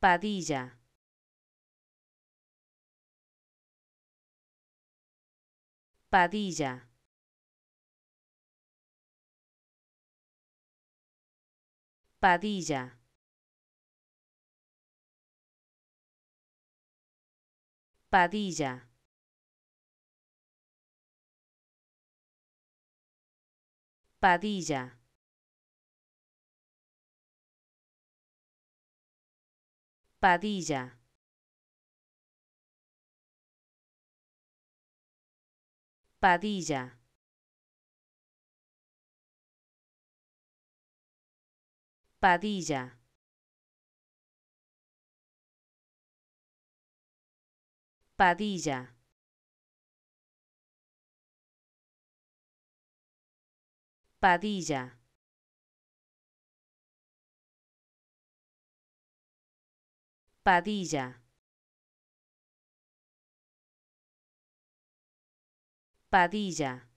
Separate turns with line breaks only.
Padilla Padilla Padilla Padilla Padilla Padilla. Padilla. Padilla. Padilla. Padilla. Padilla. Padilla.